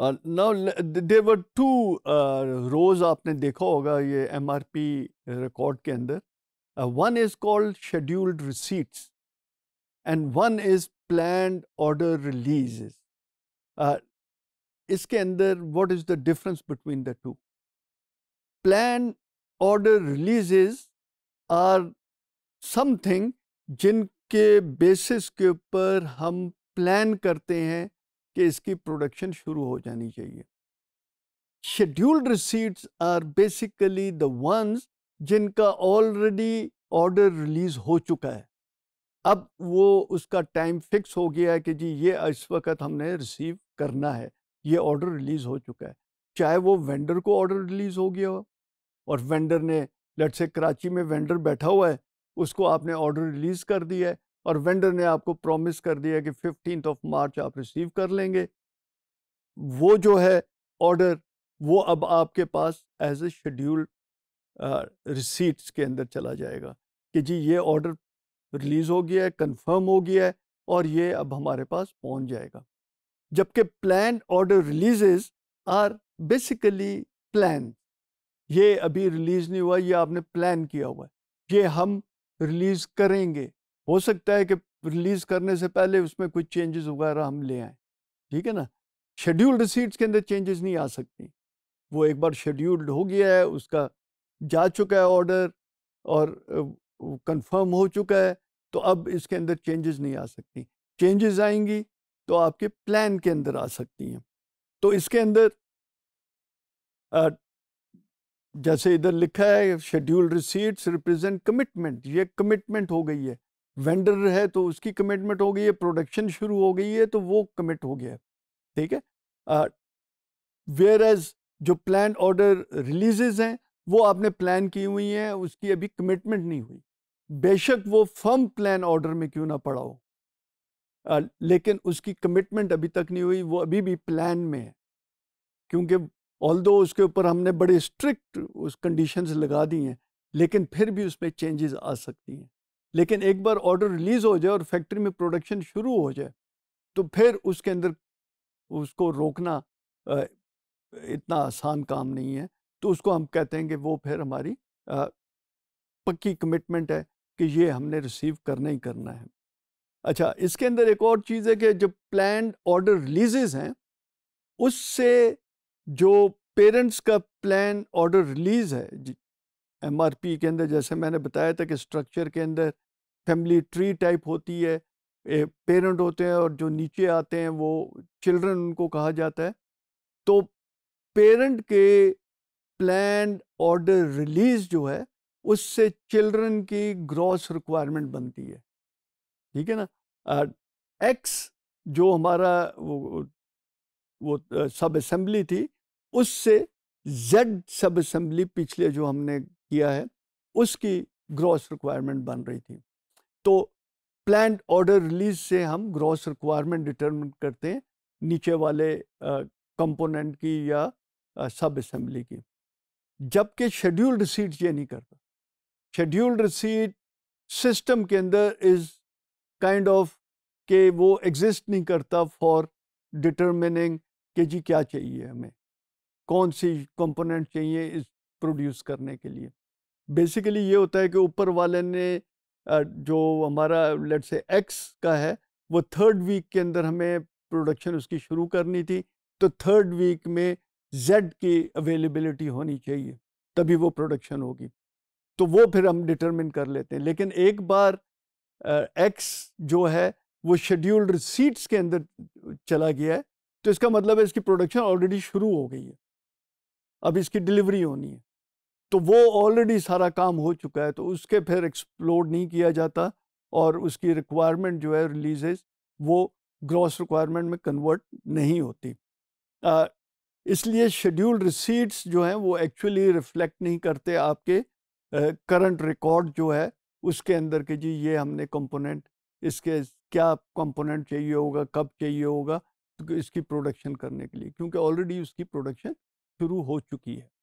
now वर two rows आपने देखा होगा ये एम आर पी रिकॉर्ड के अंदर one is called scheduled receipts and one is plan order release इसके अंदर what is the difference between the two plan order release are something जिनके basis के ऊपर हम प्लान करते हैं कि इसकी प्रोडक्शन शुरू हो जानी चाहिए scheduled receipts are basically the ones जिनका ऑलरेडी ऑर्डर रिलीज हो चुका है अब वो उसका टाइम फिक्स हो गया है कि जी ये इस वक्त हमने रिसीव करना है ये ऑर्डर रिलीज़ हो चुका है चाहे वो वेंडर को ऑर्डर रिलीज़ हो गया हो और वेंडर ने लट से कराची में वेंडर बैठा हुआ है उसको आपने ऑर्डर रिलीज़ कर दिया है और वेंडर ने आपको प्रॉमिस कर दिया कि फिफ्टीन ऑफ मार्च आप रिसीव कर लेंगे वो जो है ऑर्डर वो अब आपके पास एज ए शेड्यूल्ड रिसीट्स के अंदर चला जाएगा कि जी ये ऑर्डर रिलीज़ हो गया है कंफर्म हो गया है और ये अब हमारे पास पहुंच जाएगा जबकि plan order releases are basically plan ये अभी रिलीज़ नहीं हुआ ये आपने प्लान किया हुआ है ये हम रिलीज़ करेंगे हो सकता है कि रिलीज़ करने से पहले उसमें कुछ चेंजेस वगैरह हम ले आए ठीक है ना शेड्यूल्ड रिसीट्स के अंदर चेंजेस नहीं आ सकती वो एक बार शेड्यूल्ड हो गया है उसका जा चुका है ऑर्डर और कंफर्म हो चुका है तो अब इसके अंदर चेंजेस नहीं आ सकती चेंजेस आएंगी तो आपके प्लान के अंदर आ सकती हैं तो इसके अंदर जैसे इधर लिखा है शेड्यूल्ड रिसीट्स रिप्रेजेंट कमिटमेंट ये कमिटमेंट हो गई है वेंडर है तो उसकी कमिटमेंट हो गई है प्रोडक्शन शुरू हो गई है तो वो कमिट हो गया ठीक है वेयर एज जो प्लान ऑर्डर रिलीजेज हैं वो आपने प्लान की हुई हैं उसकी अभी कमिटमेंट नहीं हुई बेशक वो फर्म प्लान ऑर्डर में क्यों ना पड़ा हो आ, लेकिन उसकी कमिटमेंट अभी तक नहीं हुई वो अभी भी प्लान में है क्योंकि ऑल उसके ऊपर हमने बड़े स्ट्रिक्ट उस कंडीशंस लगा दी हैं लेकिन फिर भी उसमें चेंजेस आ सकती हैं लेकिन एक बार ऑर्डर रिलीज़ हो जाए और फैक्ट्री में प्रोडक्शन शुरू हो जाए तो फिर उसके अंदर उसको रोकना इतना आसान काम नहीं है तो उसको हम कहते हैं कि वो फिर हमारी पक्की कमिटमेंट है कि ये हमने रिसीव करना ही करना है अच्छा इसके अंदर एक और चीज़ है कि जब प्लान ऑर्डर रिलीजेज हैं उससे जो पेरेंट्स का प्लान ऑर्डर रिलीज़ है पी के अंदर जैसे मैंने बताया था कि स्ट्रक्चर के अंदर फैमिली ट्री टाइप होती है पेरेंट होते हैं और जो नीचे आते हैं वो चिल्ड्रन उनको कहा जाता है तो पेरेंट के प्लान ऑर्डर रिलीज जो है उससे चिल्ड्रन की ग्रॉस रिक्वायरमेंट बनती है ठीक है ना एक्स जो हमारा वो वो सब असम्बली थी उससे जेड सब असम्बली पिछले जो हमने किया है उसकी ग्रॉस रिक्वायरमेंट बन रही थी तो प्लान ऑर्डर रिलीज से हम ग्रॉस रिक्वायरमेंट डिटर्मिन करते हैं नीचे वाले कंपोनेंट की या सब असम्बली की जबकि शेड्यूल्ड रिसीट ये नहीं करता शेड्यूल्ड रिसीट सिस्टम के अंदर इज़ काइंड ऑफ के वो एग्जिस्ट नहीं करता फॉर डिटर्मिनिंग के जी क्या चाहिए हमें कौन सी कंपोनेंट चाहिए इस प्रोड्यूस करने के लिए बेसिकली ये होता है कि ऊपर वाले ने जो हमारा लेट से एक्स का है वो थर्ड वीक के अंदर हमें प्रोडक्शन उसकी शुरू करनी थी तो थर्ड वीक में जेड की अवेलेबिलिटी होनी चाहिए तभी वो प्रोडक्शन होगी तो वो फिर हम डिटरमिन कर लेते हैं लेकिन एक बार एक्स जो है वो शेड्यूल्ड सीट्स के अंदर चला गया है तो इसका मतलब है इसकी प्रोडक्शन ऑलरेडी शुरू हो गई है अब इसकी डिलीवरी होनी है तो वो ऑलरेडी सारा काम हो चुका है तो उसके फिर एक्सप्लोर नहीं किया जाता और उसकी रिक्वायरमेंट जो है रिलीजेज वो ग्रॉस रिक्वायरमेंट में कन्वर्ट नहीं होती इसलिए शेड्यूल रिसीट्स जो हैं वो एक्चुअली रिफ्लेक्ट नहीं करते आपके करंट रिकॉर्ड जो है उसके अंदर के जी ये हमने कंपोनेंट इसके क्या कंपोनेंट चाहिए होगा कब चाहिए होगा तो इसकी प्रोडक्शन करने के लिए क्योंकि ऑलरेडी उसकी प्रोडक्शन शुरू हो चुकी है